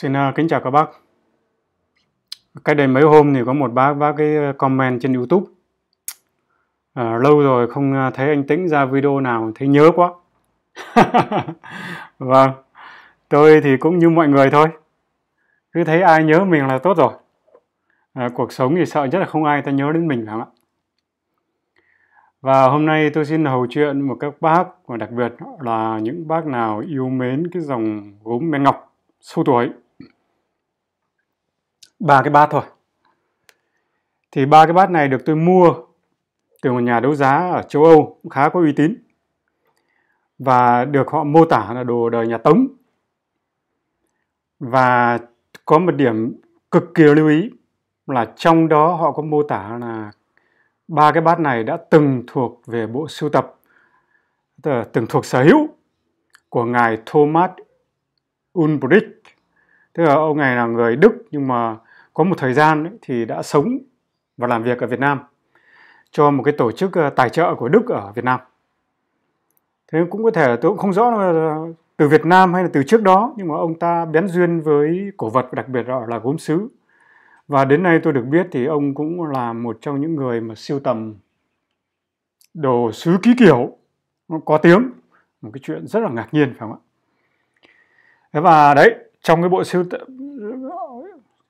Xin uh, kính chào các bác. Cách đây mấy hôm thì có một bác bác cái à, comment trên YouTube. À, lâu rồi không à, thấy anh Tĩnh ra video nào, thấy nhớ quá. vâng. Tôi thì cũng như mọi người thôi. Cứ thấy ai nhớ mình là tốt rồi. À, cuộc sống thì sợ nhất là không ai ta nhớ đến mình phải ạ? Và hôm nay tôi xin hầu chuyện một các bác và đặc biệt là những bác nào yêu mến cái dòng gốm men ngọc sâu tuổi ba cái bát thôi thì ba cái bát này được tôi mua từ một nhà đấu giá ở châu Âu khá có uy tín và được họ mô tả là đồ đời nhà Tống và có một điểm cực kỳ lưu ý là trong đó họ có mô tả là ba cái bát này đã từng thuộc về bộ sưu tập từng thuộc sở hữu của ngài Thomas Ulbricht tức là ông này là người Đức nhưng mà có một thời gian ấy, thì đã sống và làm việc ở Việt Nam cho một cái tổ chức ờ, tài trợ của Đức ở Việt Nam. Thế cũng có thể tôi cũng không rõ là từ Việt Nam hay là từ trước đó nhưng mà ông ta bén duyên với cổ vật đặc biệt là, là gốm sứ. Và đến nay tôi được biết thì ông cũng là một trong những người mà siêu tầm đồ sứ ký kiểu có tiếng một cái chuyện rất là ngạc nhiên phải không ạ và đấy trong cái bộ siêu tập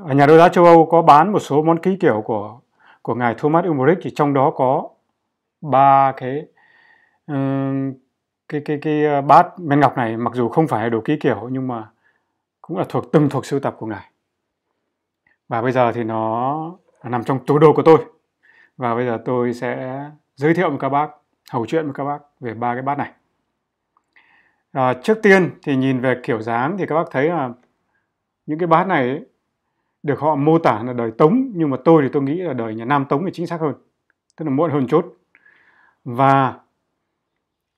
ở nhà đấu giá châu Âu có bán một số món ký kiểu của của ngài Thomas Ulrich thì trong đó có ba cái uh, cái cái cái ờ, bát men ngọc này mặc dù không phải là đồ ký kiểu nhưng mà cũng là thuộc từng thuộc sưu tập của ngài và bây giờ thì nó nằm trong tủ đồ của tôi và bây giờ tôi sẽ giới thiệu với các bác hầu chuyện với các bác về ba cái bát này à, trước tiên thì nhìn về kiểu dáng thì các bác thấy là những cái bát này được họ mô tả là đời Tống nhưng mà tôi thì tôi nghĩ là đời nhà Nam Tống là chính xác hơn tức là muộn hơn chút và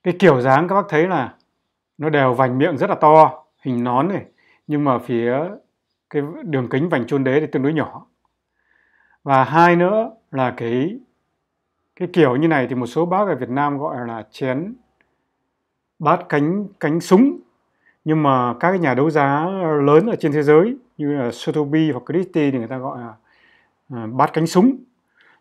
cái kiểu dáng các bác thấy là nó đều vành miệng rất là to hình nón này nhưng mà phía cái đường kính vành chôn đế thì tương đối nhỏ và hai nữa là cái cái kiểu như này thì một số bác ở Việt Nam gọi là chén bát cánh cánh súng nhưng mà các cái nhà đấu giá lớn ở trên thế giới như là Sotobi hoặc Christie thì người ta gọi là ờ, bát cánh súng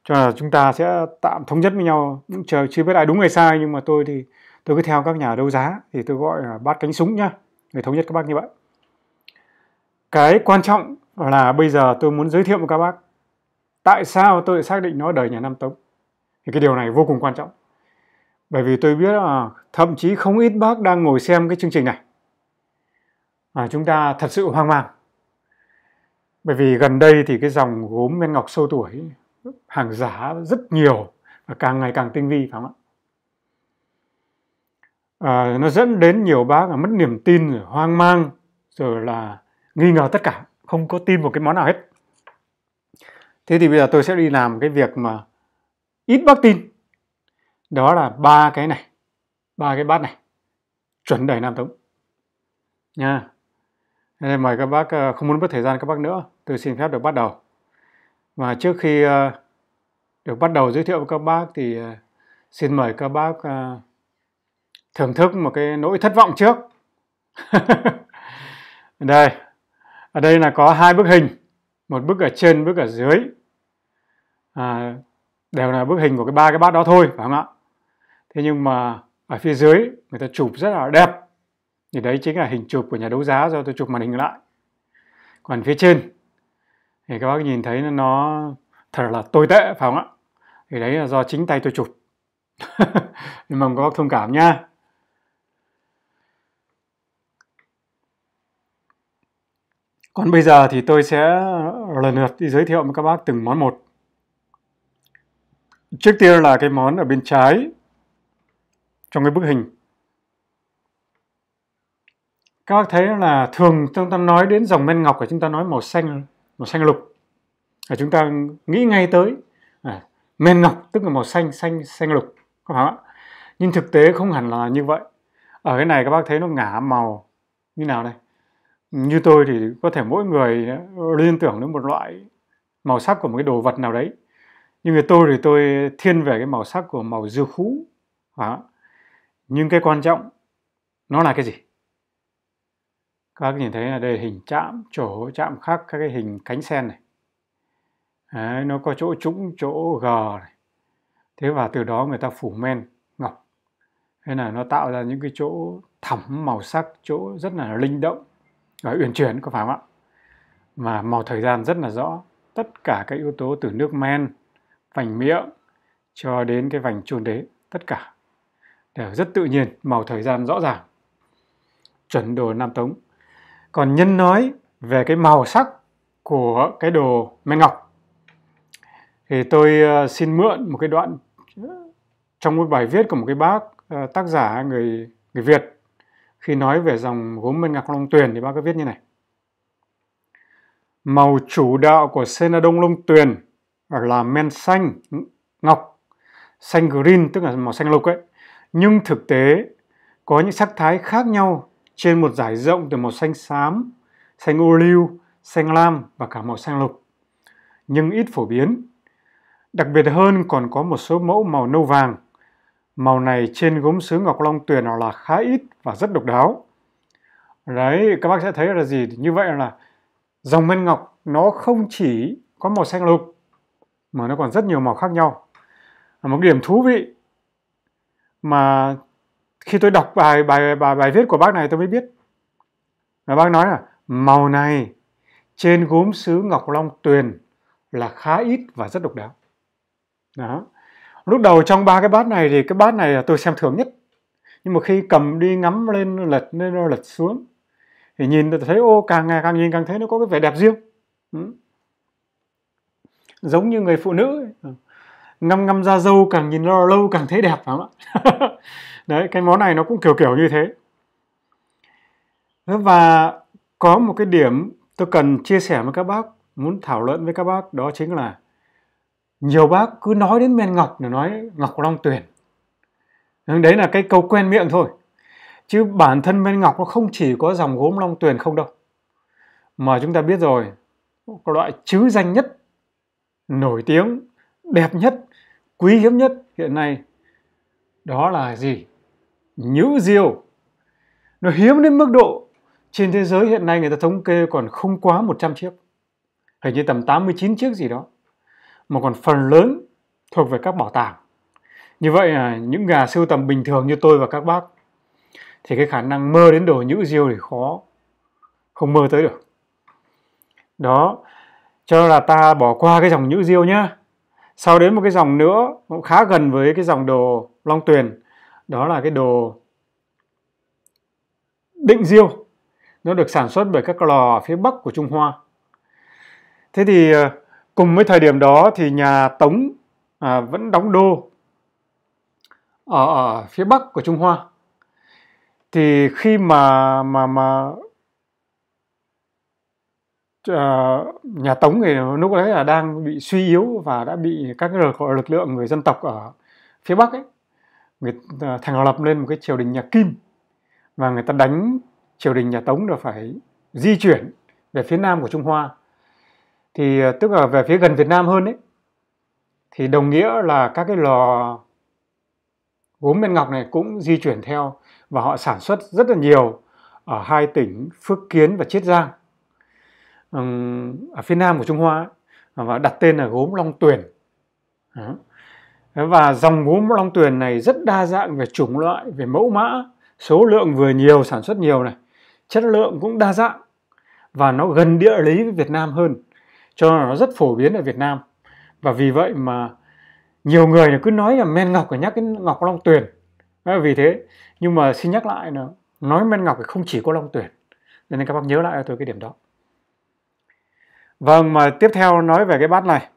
cho là chúng ta sẽ tạm thống nhất với nhau những chờ chưa biết ai đúng hay sai nhưng mà tôi thì tôi cứ theo các nhà đấu giá thì tôi gọi là bát cánh súng nhá để thống nhất các bác như vậy cái quan trọng là bây giờ tôi muốn giới thiệu với các bác tại sao tôi xác định nó đời nhà Nam Tống thì cái điều này vô cùng quan trọng bởi vì tôi biết là thậm chí không ít bác đang ngồi xem cái chương trình này mà chúng ta thật sự hoang mang bởi vì gần đây thì cái dòng gốm men ngọc sâu tuổi hàng giả rất nhiều và càng ngày càng tinh vi phải không ạ à, nó dẫn đến nhiều bác là mất niềm tin rồi hoang mang rồi là nghi ngờ tất cả không có tin một cái món nào hết thế thì bây giờ tôi sẽ đi làm cái việc mà ít bác tin đó là ba cái này ba cái bát này chuẩn đầy nam tống nha nên mời các bác ờ, không muốn mất thời gian các bác nữa tôi xin phép được bắt đầu. Và trước khi ờ, được bắt đầu giới thiệu với các bác thì ờ, xin mời các bác ờ, thưởng thức một cái nỗi thất vọng trước. đây, ở đây là có hai bức hình, một bức ở trên, bức ở dưới. À, đều là bức hình của cái ba cái bát đó thôi, phải không ạ? Thế nhưng mà ở phía dưới người ta chụp rất là đẹp. Thì đấy chính là hình chụp của nhà đấu giá do tôi chụp màn hình lại. Còn phía trên thì các bác nhìn thấy nó thật là tồi tệ phải không ạ thì đấy là do chính tay tôi chụp nhưng mong các bác thông cảm nha còn bây giờ thì tôi sẽ lần lượt đi giới thiệu với các bác từng món một trước tiên là cái món ở bên trái trong cái bức hình các bác thấy là thường chúng ta nói đến dòng men ngọc của chúng ta nói màu xanh màu xanh lục à, chúng ta nghĩ ngay tới à, men ngọc tức là màu xanh xanh xanh lục các bạn ạ nhưng thực tế không hẳn là như vậy ở cái này các bác thấy nó ngả màu như nào đây như tôi thì có thể mỗi người liên tưởng đến một loại màu sắc của một cái đồ vật nào đấy nhưng người tôi thì tôi thiên về cái màu sắc của màu dưa hú nhưng cái quan trọng nó là cái gì các bác nhìn thấy là đây hình chạm chỗ chạm khắc các cái hình cánh sen này Đấy, nó có chỗ trũng chỗ gờ, này thế và từ đó người ta phủ men ngọc thế là nó tạo ra những cái chỗ thẳm màu sắc chỗ rất là linh động và uyển chuyển có phải không ạ mà màu thời gian rất là rõ tất cả các yếu tố từ nước men vành miệng cho đến cái vành chôn đế tất cả đều rất tự nhiên màu thời gian rõ ràng chuẩn đồ nam tống còn nhân nói về cái màu sắc của cái đồ men ngọc thì tôi ờ, xin mượn một cái đoạn ờ, trong một bài viết của một cái bác ờ, tác giả người người Việt khi nói về dòng gốm men ngọc Long Tuyền thì bác có viết như này màu chủ đạo của Sena Đông Long Tuyền là men xanh ngọc xanh green tức là màu xanh lục ấy nhưng thực tế có những sắc thái khác nhau trên một giải rộng từ màu xanh xám, xanh ô liu, xanh lam và cả màu xanh lục, nhưng ít phổ biến. Đặc biệt hơn còn có một số mẫu màu nâu vàng. Màu này trên gốm sứ ngọc long tuyền là khá ít và rất độc đáo. Đấy, các bác sẽ thấy là gì? Như vậy là dòng men ngọc nó không chỉ có màu xanh lục mà nó còn rất nhiều màu khác nhau. Một điểm thú vị mà khi tôi đọc bài bài bài bài viết của bác này tôi mới biết là bác nói là màu này trên gốm sứ ngọc long tuyền là khá ít và rất độc đáo đó lúc đầu trong ba cái bát này thì cái bát này là tôi xem thường nhất nhưng mà khi cầm đi ngắm lên lật lên lật xuống thì nhìn thấy ô càng ngày càng nhìn càng thấy nó có cái vẻ đẹp riêng ừ. giống như người phụ nữ ngâm ngâm ngăm da dâu càng nhìn lâu càng thấy đẹp phải không ạ đấy cái món này nó cũng kiểu kiểu như thế và có một cái điểm tôi cần chia sẻ với các bác muốn thảo luận với các bác đó chính là nhiều bác cứ nói đến men ngọc là nói ngọc long tuyền đấy là cái câu quen miệng thôi chứ bản thân men ngọc nó không chỉ có dòng gốm long tuyền không đâu mà chúng ta biết rồi có loại chứ danh nhất nổi tiếng đẹp nhất quý hiếm nhất hiện nay đó là gì nhũ diều. Nó hiếm đến mức độ trên thế giới hiện nay người ta thống kê còn không quá 100 chiếc. Hình như tầm 89 chiếc gì đó. Mà còn phần lớn thuộc về các bảo tàng. Như vậy là những gà sưu tầm bình thường như tôi và các bác thì cái khả năng mơ đến đồ nhũ diêu thì khó không mơ tới được đó cho là ta bỏ qua cái dòng nhũ diêu nhá sau đến một cái dòng nữa cũng khá gần với cái dòng đồ long tuyền đó là cái đồ định diêu nó được sản xuất bởi các lò ở phía bắc của Trung Hoa thế thì ờ, cùng với thời điểm đó thì nhà Tống à, vẫn đóng đô ở, ở phía bắc của Trung Hoa thì khi mà mà mà à, nhà Tống thì lúc đấy là đang bị suy yếu và đã bị các lực lượng người dân tộc ở phía Bắc ấy người thành lập lên một cái triều đình nhà Kim và người ta đánh triều đình nhà Tống là phải di chuyển về phía nam của Trung Hoa thì ờ, tức là về phía gần Việt Nam hơn ấy thì đồng nghĩa là các cái lò gốm bên ngọc này cũng di chuyển theo và họ sản xuất rất là nhiều ở hai tỉnh Phước Kiến và Chiết Giang ở phía nam của Trung Hoa và đặt tên là gốm Long Tuyền và dòng gốm long tuyền này rất đa dạng về chủng loại về mẫu mã số lượng vừa nhiều sản xuất nhiều này chất lượng cũng đa dạng và nó gần địa lý với Việt Nam hơn cho nên nó rất phổ biến ở Việt Nam và vì vậy mà nhiều người cứ nói là men ngọc phải nhắc cái ngọc long tuyền vì thế nhưng mà xin nhắc lại là nói men ngọc thì không chỉ có long tuyền nên các bác nhớ lại cho tôi cái điểm đó vâng mà tiếp theo nói về cái bát này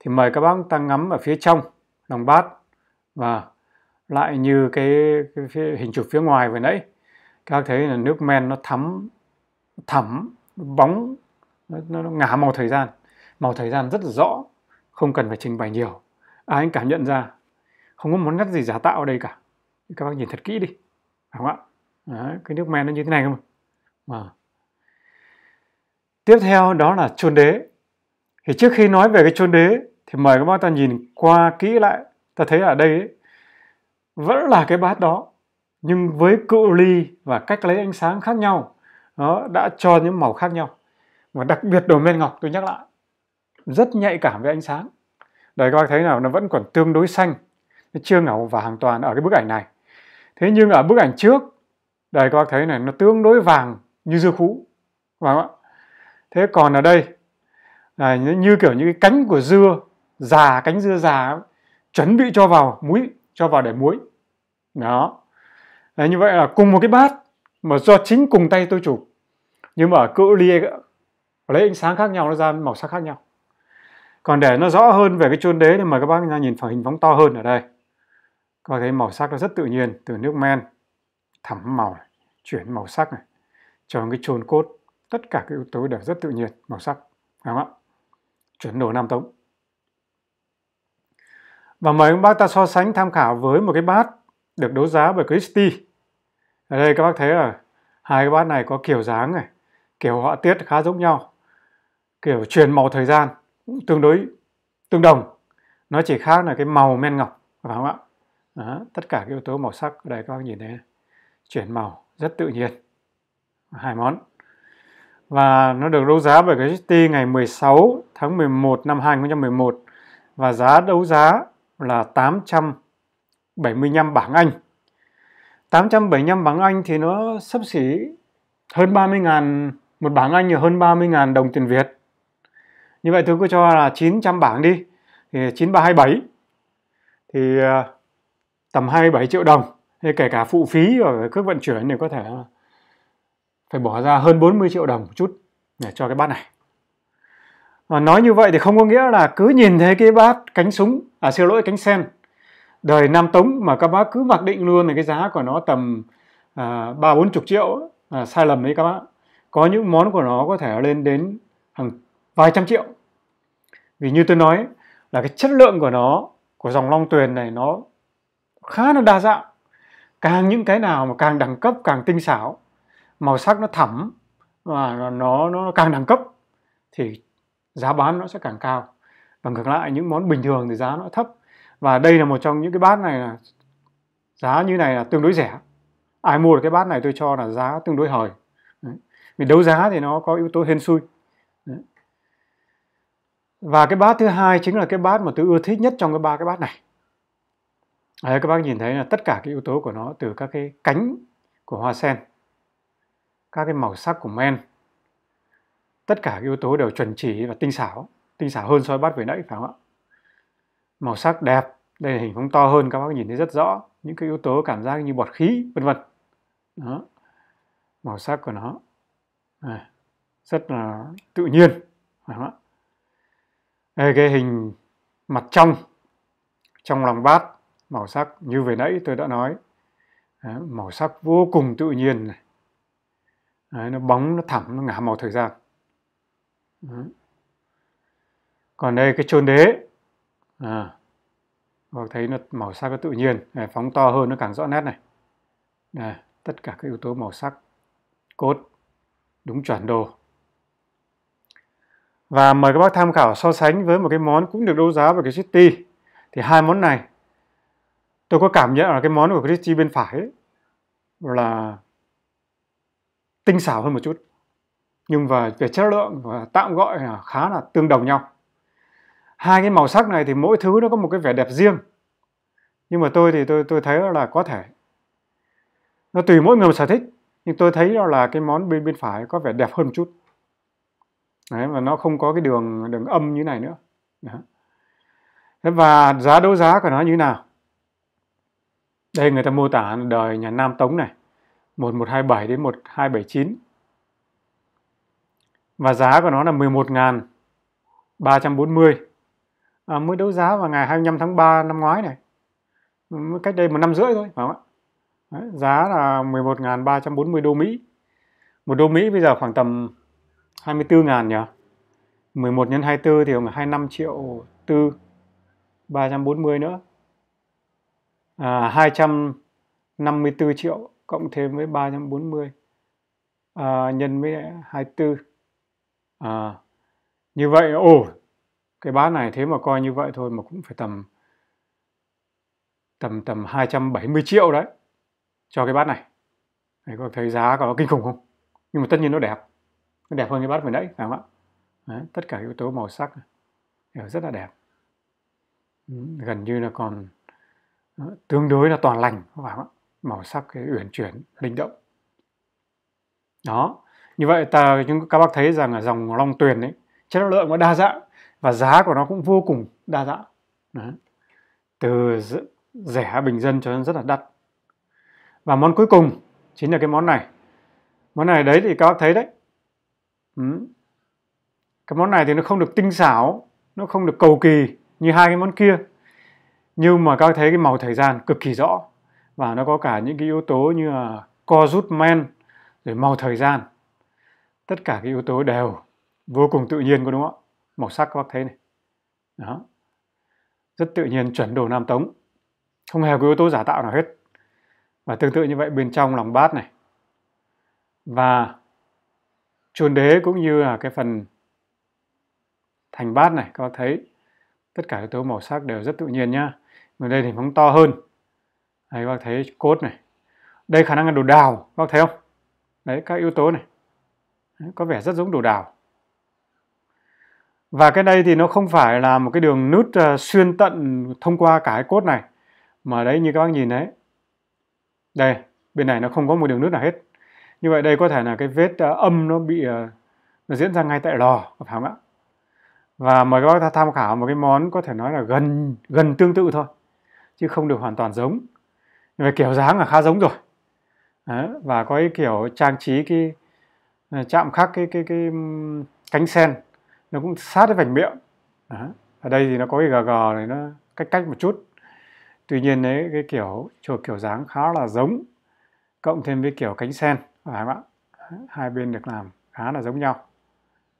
thì mời các bác ta ngắm ở phía trong lòng bát và lại như cái, cái hình chụp phía ngoài vừa nãy các thấy là nước men nó thấm thẩm bóng nó, nó ngả màu thời gian màu thời gian rất là rõ không cần phải trình bày nhiều ai cũng cảm nhận ra không có món ngắt gì giả tạo ở đây cả các bác nhìn thật kỹ đi phải không ạ Đấy, cái nước men nó như thế này không mà tiếp theo đó là chôn đế thì trước khi nói về cái chôn đế thì mời các bác ta nhìn qua kỹ lại ta thấy ở đây ấy, vẫn là cái bát đó nhưng với cự ly và cách lấy ánh sáng khác nhau nó đã cho những màu khác nhau và đặc biệt đồ men ngọc tôi nhắc lại rất nhạy cảm với ánh sáng đấy các bác thấy nào nó vẫn còn tương đối xanh nó chưa ngầu và hoàn toàn ở cái bức ảnh này thế nhưng ở bức ảnh trước đây các bác thấy này nó tương đối vàng như dưa hấu và thế còn ở đây này như kiểu những cái cánh của dưa già cánh dưa già chuẩn bị cho vào muối cho vào để muối đó Đấy, như vậy là cùng một cái bát mà do chính cùng tay tôi chụp nhưng mà cự ly lấy ánh sáng khác nhau nó ra màu sắc khác nhau còn để nó rõ hơn về cái chôn đế thì mời các bác nhìn phần hình phóng to hơn ở đây các thấy màu sắc nó rất tự nhiên từ nước men thẳm màu này, chuyển màu sắc này cho cái chôn cốt tất cả các yếu tố đều rất tự nhiên màu sắc đúng không ạ chuẩn đồ nam tống và mời các bác ta so sánh tham khảo với một cái bát được đấu giá bởi Christie. Ở đây các bác thấy là hai cái bát này có kiểu dáng này, kiểu họa tiết khá giống nhau, kiểu truyền màu thời gian cũng tương đối tương đồng. Nó chỉ khác là cái màu men ngọc, phải không ạ? Đó, tất cả cái yếu tố màu sắc ở đây các bác nhìn thấy chuyển màu rất tự nhiên. Hai món. Và nó được đấu giá bởi Christie ngày 16 tháng 11 năm 2011 và giá đấu giá là 875 bảng Anh. 875 bảng Anh thì nó sấp xỉ hơn 30 ngàn, một bảng Anh là hơn 30 ngàn đồng tiền Việt. Như vậy tôi cứ cho là 900 bảng đi, thì 9327 thì ờ, tầm 27 triệu đồng. Thế kể cả phụ phí và cước vận chuyển thì có thể phải bỏ ra hơn 40 triệu đồng một chút để cho cái bát này và nói như vậy thì không có nghĩa là cứ nhìn thấy cái bát cánh súng à xin lỗi cánh sen đời nam tống mà các bác cứ mặc định luôn là cái giá của nó tầm à, ba bốn chục triệu à, sai lầm đấy các bác có những món của nó có thể lên đến hàng vài trăm triệu vì như tôi nói là cái chất lượng của nó của dòng long tuyền này nó khá là đa dạng càng những cái nào mà càng đẳng cấp càng tinh xảo màu sắc nó thẳm và nó, nó càng đẳng cấp thì giá bán nó sẽ càng cao và ngược lại những món bình thường thì giá nó thấp và đây là một trong những cái bát này là giá như này là tương đối rẻ ai mua được cái bát này tôi cho là giá tương đối hời Mình đấu giá thì nó có yếu tố hên xui và cái bát thứ hai chính là cái bát mà tôi ưa thích nhất trong cái ba cái bát này Đấy, các bác nhìn thấy là tất cả cái yếu tố của nó từ các cái cánh của hoa sen các cái màu sắc của men tất cả yếu tố đều chuẩn chỉ và tinh xảo tinh xảo hơn so với bát vừa nãy phải không ạ màu sắc đẹp đây là hình phóng to hơn các bác nhìn thấy rất rõ những cái yếu tố cảm giác như bọt khí vân vân đó màu sắc của nó à, rất là tự nhiên phải không ạ đây, cái hình mặt trong trong lòng bát màu sắc như vừa nãy tôi đã nói à, màu sắc vô cùng tự nhiên này Đấy, nó bóng nó thẳm nó ngả màu thời gian còn đây cái chôn đế. À. Bác thấy nó màu sắc nó tự nhiên. Để phóng to hơn nó càng rõ nét này. À, tất cả các yếu tố màu sắc, cốt, đúng chuẩn đồ. Và mời các bác tham khảo so sánh với một cái món cũng được đấu giá vào cái City. Thì hai món này tôi có cảm nhận là cái món của Christie bên phải ấy, là tinh xảo hơn một chút nhưng về, về chất lượng và tạm gọi là khá là tương đồng nhau hai cái màu sắc này thì mỗi thứ nó có một cái vẻ đẹp riêng nhưng mà tôi thì tôi tôi thấy là có thể nó tùy mỗi người sở thích nhưng tôi thấy đó là cái món bên bên phải có vẻ đẹp hơn một chút đấy và nó không có cái đường đường âm như này nữa đấy. và giá đấu giá của nó như nào đây người ta mô tả đời nhà Nam Tống này 1127 đến 1279 và giá của nó là 11.340 à, mới đấu giá vào ngày 25 tháng 3 năm ngoái này cách đây một năm rưỡi thôi phải không ạ Đấy, giá là 11.340 đô Mỹ một đô Mỹ bây giờ khoảng tầm 24.000 nhỉ 11 x 24 thì khoảng 25 triệu tư 340 nữa à, 254 triệu cộng thêm với 340 à, nhân với 24 à, như vậy ồ cái bát này thế mà coi như vậy thôi mà cũng phải tầm tầm tầm 270 triệu đấy cho cái bát này đấy, có thấy giá có kinh khủng không nhưng mà tất nhiên nó đẹp nó đẹp hơn cái bát vừa nãy phải không ạ đấy, tất cả yếu tố màu sắc đều rất là đẹp ừ, gần như là còn ờ, tương đối là toàn lành phải không ạ màu sắc cái uyển chuyển linh động đó như vậy ta chúng các bác thấy rằng ở dòng long tuyền ấy chất lượng nó đa dạng và giá của nó cũng vô cùng đa dạng Đấy. từ rẻ bình dân cho đến rất là đắt và món cuối cùng chính là cái món này món này đấy thì các bác thấy đấy ừ. cái món này thì nó không được tinh xảo nó không được cầu kỳ như hai cái món kia nhưng mà các bác thấy cái màu thời gian cực kỳ rõ và nó có cả những cái yếu tố như là co rút men rồi màu thời gian tất cả cái yếu tố đều vô cùng tự nhiên có đúng không ạ màu sắc các bác thấy này đó rất tự nhiên chuẩn đồ nam tống không hề có yếu tố giả tạo nào hết và tương tự như vậy bên trong lòng bát này và chuồn đế cũng như là cái phần thành bát này các bác thấy tất cả yếu tố màu sắc đều rất tự nhiên nhá ở đây thì phóng to hơn đấy các bác thấy cốt này đây khả năng là đồ đào các bác thấy không đấy các yếu tố này có vẻ rất giống đồ đào và cái đây thì nó không phải là một cái đường nút ờ, xuyên tận thông qua cả cái cốt này mà đấy như các bác nhìn đấy đây bên này nó không có một đường nút nào hết như vậy đây có thể là cái vết ờ, âm nó bị ờ, nó diễn ra ngay tại lò phải không ạ và mời các bác tham khảo một cái món có thể nói là gần gần tương tự thôi chứ không được hoàn toàn giống nhưng mà kiểu dáng là khá giống rồi Đấy, và có cái kiểu trang trí cái Ờ, chạm khắc cái cái cái cánh sen nó cũng sát với vành miệng Đó. ở đây thì nó có cái gờ gờ này nó cách cách một chút tuy nhiên đấy cái kiểu chuột kiểu dáng khá là giống cộng thêm với kiểu cánh sen phải không ạ hai bên được làm khá là giống nhau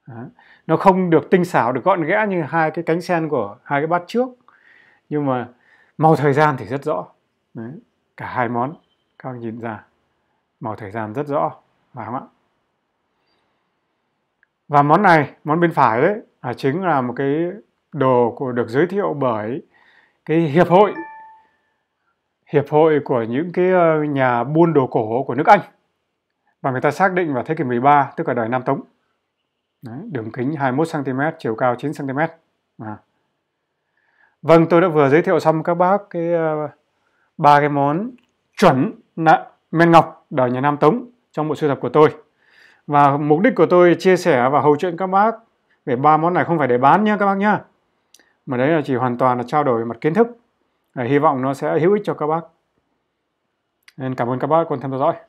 Đó. nó không được tinh xảo được gọn ghẽ như hai cái cánh sen của hai cái bát trước nhưng mà màu thời gian thì rất rõ đấy. cả hai món các bạn nhìn ra màu thời gian rất rõ phải không ạ và món này món bên phải đấy là chính là một cái đồ của được giới thiệu bởi cái hiệp hội hiệp hội của những cái ờ, nhà buôn đồ cổ của nước Anh và người ta xác định vào thế kỷ 13 tức là đời Nam Tống Đấy, đường kính 21 cm chiều cao 9 cm à. Vâng tôi đã vừa giới thiệu xong các bác cái ờ, ba cái món chuẩn men ngọc đời nhà Nam Tống trong bộ sưu tập của tôi và mục đích của tôi chia sẻ và hầu chuyện các bác về ba món này không phải để bán nhé các bác nhé. Mà đấy là chỉ hoàn toàn là trao đổi về mặt kiến thức. Hy vọng nó sẽ hữu ích cho các bác. Nên cảm ơn các bác quan tâm theo dõi.